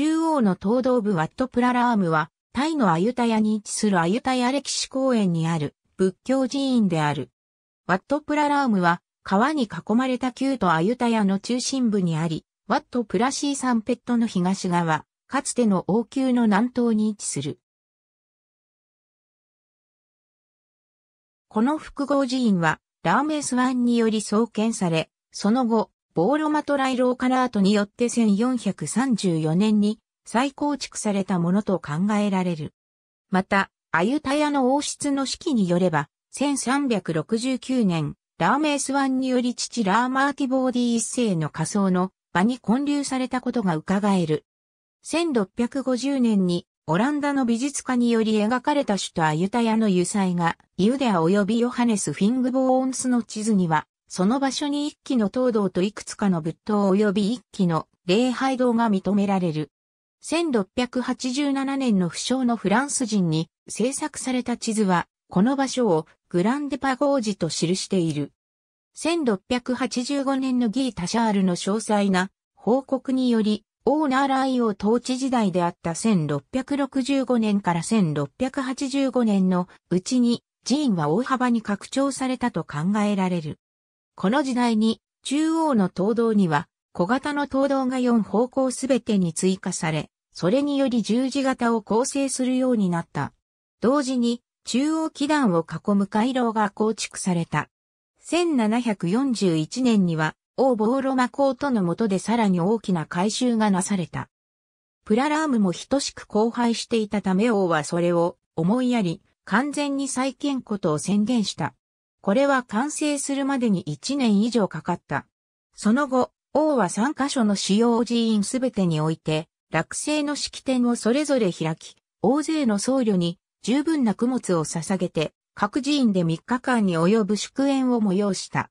中央の東道部ワットプララームは、タイのアユタヤに位置するアユタヤ歴史公園にある仏教寺院である。ワットプララームは、川に囲まれた旧都アユタヤの中心部にあり、ワットプラシーサンペットの東側、かつての王宮の南東に位置する。この複合寺院は、ラーメスワンにより創建され、その後、ボーロマトライローカラートによって1434年に再構築されたものと考えられる。また、アユタヤの王室の式によれば、1369年、ラーメースワンにより父ラーマーティボーディ一世の仮想の場に建立されたことが伺える。1650年にオランダの美術家により描かれた首都アユタヤの油彩が、ユデア及びヨハネス・フィングボーンスの地図には、その場所に一基の東道といくつかの仏塔及び一基の礼拝堂が認められる。1687年の不詳のフランス人に制作された地図は、この場所をグランデパゴージと記している。1685年のギー・タシャールの詳細な報告により、オーナーライオ統治時代であった1665年から1685年のうちに寺院は大幅に拡張されたと考えられる。この時代に中央の灯道には小型の灯道が4方向すべてに追加され、それにより十字型を構成するようになった。同時に中央基段を囲む回廊が構築された。1741年には王ボーロマ公との下でさらに大きな改修がなされた。プララームも等しく荒廃していたため王はそれを思いやり完全に再建ことを宣言した。これは完成するまでに1年以上かかった。その後、王は3カ所の主要寺院すべてにおいて、落成の式典をそれぞれ開き、大勢の僧侶に十分な供物を捧げて、各寺院で3日間に及ぶ祝宴を催した。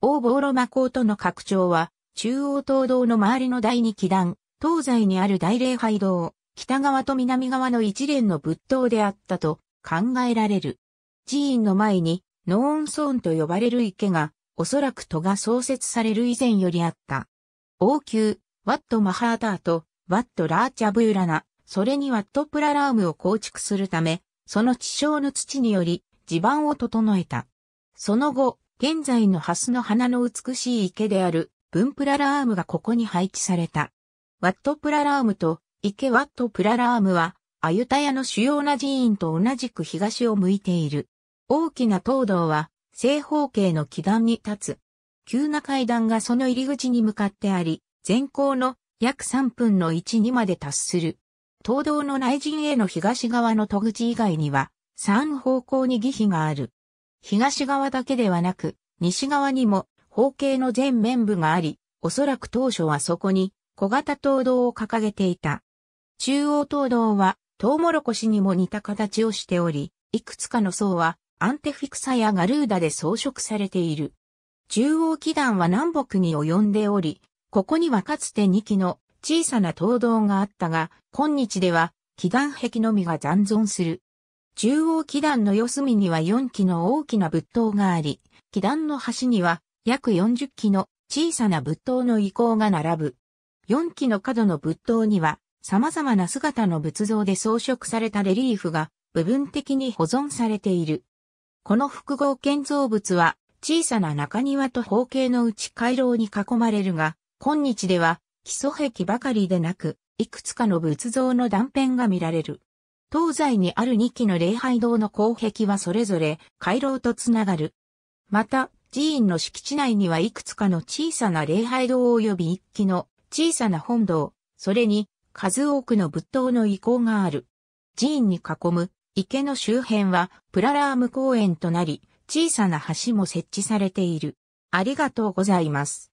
王ボーロマコートの拡張は、中央東道の周りの第二基壇、東西にある大礼拝堂、北側と南側の一連の仏塔であったと考えられる。寺院の前にノーンソーンと呼ばれる池が、おそらく都が創設される以前よりあった。王宮、ワット・マハーターと、ワット・ラーチャブーラナ、それにワット・プララームを構築するため、その地上の土により、地盤を整えた。その後、現在のハスの花の美しい池である、ブンプララームがここに配置された。ワット・プララームと、池ワット・プララームは、アユタヤの主要な寺院と同じく東を向いている。大きな東堂は正方形の基段に立つ。急な階段がその入り口に向かってあり、全高の約3分の1にまで達する。東堂の内陣への東側の戸口以外には、3方向に儀碑がある。東側だけではなく、西側にも方形の全面部があり、おそらく当初はそこに小型東堂を掲げていた。中央東堂はトウモロコシにも似た形をしており、いくつかの層はアンテフィクサやガルーダで装飾されている。中央基壇は南北に及んでおり、ここにはかつて2基の小さな灯道があったが、今日では基壇壁のみが残存する。中央基壇の四隅には4基の大きな仏塔があり、基壇の端には約40基の小さな仏塔の遺構が並ぶ。4基の角の仏塔には様々な姿の仏像で装飾されたレリーフが部分的に保存されている。この複合建造物は小さな中庭と方形のうち回廊に囲まれるが、今日では基礎壁ばかりでなく、いくつかの仏像の断片が見られる。東西にある2基の礼拝堂の後壁はそれぞれ回廊とつながる。また、寺院の敷地内にはいくつかの小さな礼拝堂及び1基の小さな本堂、それに数多くの仏塔の遺構がある。寺院に囲む池の周辺はプララーム公園となり、小さな橋も設置されている。ありがとうございます。